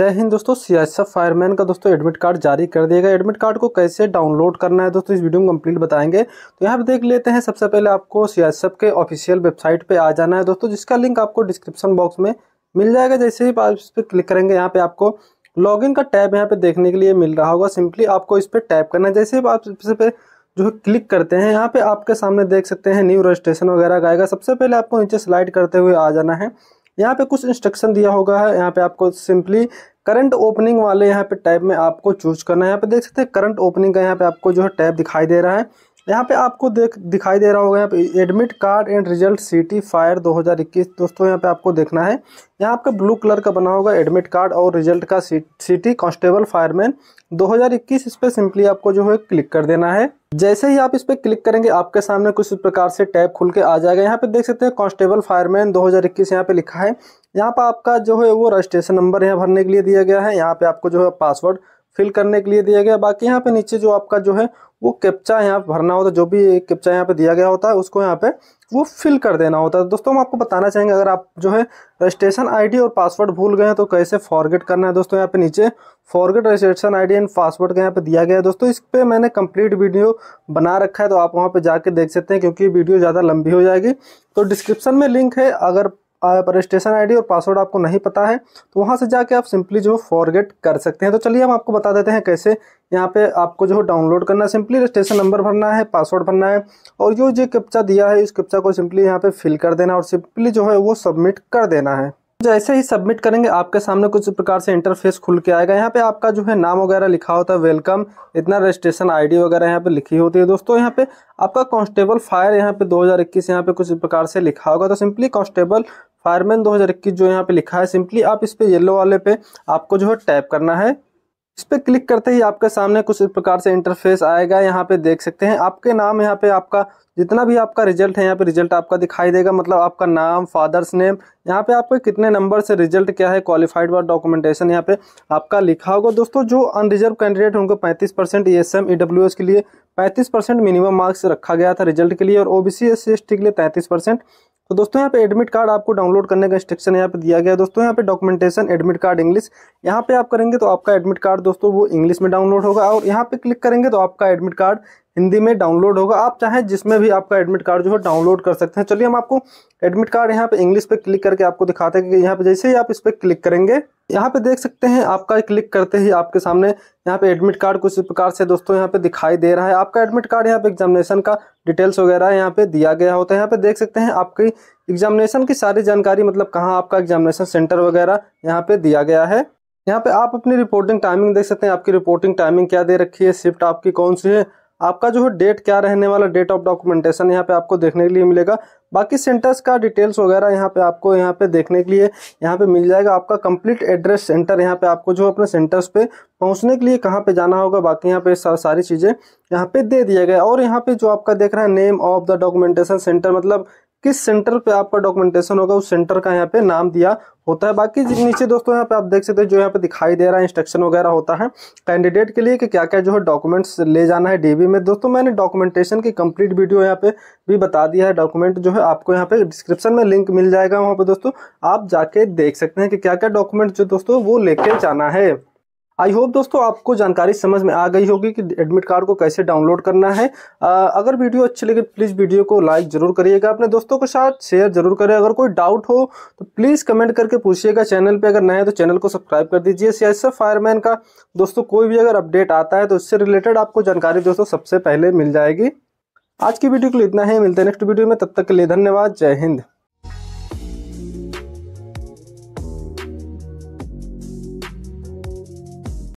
जय हिंद दोस्तों CSF fireman का दोस्तों एडमिट कार्ड जारी कर दिया गया एडमिट कार्ड को कैसे डाउनलोड करना है दोस्तों इस वीडियो में कंप्लीट बताएंगे तो यहाँ पे देख लेते हैं सबसे पहले आपको सीएसएफ के ऑफिशियल वेबसाइट पे आ जाना है दोस्तों जिसका लिंक आपको डिस्क्रिप्शन बॉक्स में मिल जाएगा जैसे ही आप इस पर क्लिक करेंगे यहाँ पे आपको इन का टैब यहाँ पे देखने के लिए मिल रहा होगा सिंपली आपको इस पर टैप करना है जैसे ही आप इस पर जो है क्लिक करते हैं यहाँ पे आपके सामने देख सकते हैं न्यू रजिस्ट्रेशन वगैरह का आएगा सबसे पहले आपको नीचे स्लाइड करते हुए आ जाना है यहाँ पे कुछ इंस्ट्रक्शन दिया होगा है यहाँ पे आपको सिंपली करंट ओपनिंग वाले यहाँ पे टैब में आपको चूज करना है यहाँ पे देख सकते हैं करंट ओपनिंग का यहाँ पे आपको जो है टैब दिखाई दे रहा है यहाँ पे आपको देख दिखाई दे रहा होगा यहाँ पे admit card and result city fire 2021 दोस्तों यहाँ पे आपको देखना है यहाँ आपका ब्लू कलर का बना होगा एडमिट कार्ड और रिजल्ट का सिटी कांस्टेबल फायरमैन 2021 इस पर सिंपली आपको जो है क्लिक कर देना है जैसे ही आप इस पर क्लिक करेंगे आपके सामने कुछ इस प्रकार से टैब खुल के आ जाएगा यहाँ पे देख सकते हैं कांस्टेबल फायरमैन 2021 यहाँ पे लिखा है यहाँ पे आपका जो है वो रजिस्ट्रेशन नंबर यहाँ भरने के लिए दिया गया है यहाँ पे आपको जो है पासवर्ड फिल करने के लिए दिया गया बाकी यहाँ पे नीचे जो आपका जो है वो कैप्चा यहाँ पे भरना होता है जो भी कैप्चा यहाँ पे दिया गया होता है उसको यहाँ पे वो फिल कर देना होता है तो दोस्तों हम आपको बताना चाहेंगे अगर आप जो है रजिस्ट्रेशन आईडी और पासवर्ड भूल गए हैं तो कैसे फॉरगेट करना है दोस्तों यहाँ पे नीचे forget registration ID and password का यहाँ पे दिया गया है दोस्तों इस पर मैंने कंप्लीट वीडियो बना रखा है तो आप वहाँ पर जाके देख सकते हैं क्योंकि वीडियो ज़्यादा लंबी हो जाएगी तो डिस्क्रिप्शन में लिंक है अगर रजिस्ट्रेशन आईडी और पासवर्ड आपको नहीं पता है तो वहाँ से जाके आप सिंपली जो फॉरगेट कर सकते हैं तो चलिए हम आपको बता देते हैं कैसे यहाँ पे आपको जो है डाउनलोड करना है सिंपली रजिस्ट्रेशन नंबर भरना है पासवर्ड भरना है और जो जो कप्चा दिया है इस कप्चा को सिंपली यहाँ पे फिल कर देना और सिंपली जो है वो सबमिट कर देना है जैसे तो ही सबमिट करेंगे आपके सामने कुछ प्रकार से इंटरफेस खुल के आएगा यहाँ पे आपका जो है नाम वगैरह लिखा होता है वेलकम इतना रजिस्ट्रेशन आईडी वगैरह यहाँ पे लिखी होती है दोस्तों यहाँ पे आपका कांस्टेबल फायर यहाँ पे 2021 यहाँ पे कुछ प्रकार से लिखा होगा तो सिंपली कांस्टेबल फायरमैन 2021 जो यहाँ पे लिखा है सिंपली आप इस पे येलो वाले पे आपको जो है टैप करना है इस पे क्लिक करते ही आपके सामने कुछ इस प्रकार से इंटरफेस आएगा यहाँ पे देख सकते हैं आपके नाम यहाँ पे आपका जितना भी आपका रिजल्ट है यहाँ पे रिजल्ट आपका दिखाई देगा मतलब आपका नाम फादर्स नेम यहाँ पे आपको कितने नंबर से रिजल्ट क्या है क्वालिफाइड वर्ड डॉक्यूमेंटेशन यहाँ पे आपका लिखा होगा दोस्तों जो अनरिजर्व कैंडिडेट उनको पैंतीस percent E e S e के लिए पैंतीस मिनिमम मार्क्स रखा गया था रिजल्ट के लिए और ओ बी के लिए तैंतीस तो दोस्तों यहाँ पे एडमिट कार्ड आपको डाउनलोड करने का इंस्ट्रक्शन यहाँ पे दिया गया है दोस्तों यहाँ पे डॉक्यूमेंटेशन एडमिट कार्ड इंग्लिश यहाँ पे आप करेंगे तो आपका एडमिट कार्ड दोस्तों वो इंग्लिश में डाउनलोड होगा और यहाँ पे क्लिक करेंगे तो आपका एडमिट कार्ड हिंदी में डाउनलोड होगा आप चाहें जिसमें भी आपका एडमिट कार्ड जो है डाउनलोड कर सकते हैं चलिए हम आपको एडमिट कार्ड यहाँ पे इंग्लिश पे क्लिक करके आपको दिखाते हैं कि यहाँ पे जैसे ही आप इस पर क्लिक करेंगे यहाँ पे देख सकते हैं आपका क्लिक करते ही आपके सामने यहाँ पे एडमिट कार्ड कुछ प्रकार से दोस्तों यहाँ पे दिखाई दे रहा है आपका एडमिट कार्ड यहाँ पे एग्जामिनेशन का डिटेल्स वगैरह यहाँ पे दिया गया होता है यहाँ पे देख सकते हैं आपकी एग्जामिनेशन की सारी जानकारी मतलब कहाँ आपका एग्जामिनेशन सेंटर वगैरह यहाँ पे दिया गया है यहाँ पे आप अपनी रिपोर्टिंग टाइमिंग देख सकते हैं आपकी रिपोर्टिंग टाइमिंग क्या दे रखी है शिफ्ट आपकी कौन सी है आपका जो है डेट क्या रहने वाला डेट ऑफ डॉक्यूमेंटेशन यहाँ पे आपको देखने के लिए मिलेगा बाकी सेंटर्स का डिटेल्स वगैरह यहाँ पे आपको यहाँ पे देखने के लिए यहाँ पे मिल जाएगा आपका कंप्लीट एड्रेस सेंटर यहाँ पे आपको जो अपने सेंटर्स पे पहुँचने के लिए कहाँ पे जाना होगा बाकी यहाँ पे सा, सारी चीज़ें यहाँ पे दे दिया गया और यहाँ पे जो आपका देख रहा है name of the documentation centre मतलब किस सेंटर पे आपका डॉक्यूमेंटेशन होगा उस सेंटर का यहाँ पे नाम दिया होता है बाकी नीचे दोस्तों यहाँ पे आप देख सकते हैं जो यहाँ पे दिखाई दे रहा है इंस्ट्रक्शन वगैरह होता है कैंडिडेट के लिए कि क्या क्या जो है डॉक्यूमेंट्स ले जाना है डीबी में दोस्तों मैंने डॉक्यूमेंटेशन की कंप्लीट वीडियो यहाँ पे भी बता दिया है डॉक्यूमेंट जो है आपको यहाँ पे डिस्क्रिप्शन में लिंक मिल जाएगा वहाँ पे दोस्तों आप जाके देख सकते हैं कि क्या क्या डॉक्यूमेंट जो दोस्तों वो लेके जाना है आई होप दोस्तों आपको जानकारी समझ में आ गई होगी कि एडमिट कार्ड को कैसे डाउनलोड करना है आ, अगर वीडियो अच्छी लगे प्लीज़ वीडियो को लाइक ज़रूर करिएगा अपने दोस्तों के साथ शेयर जरूर करें अगर कोई डाउट हो तो प्लीज़ कमेंट करके पूछिएगा चैनल पर अगर नए हैं तो चैनल को सब्सक्राइब कर दीजिए सियासत फायरमैन का दोस्तों कोई भी अगर अपडेट आता है तो उससे रिलेटेड आपको जानकारी दोस्तों सबसे पहले मिल जाएगी आज की वीडियो के लिए इतना ही मिलते हैं नेक्स्ट वीडियो में तब तक के लिए धन्यवाद जय हिंद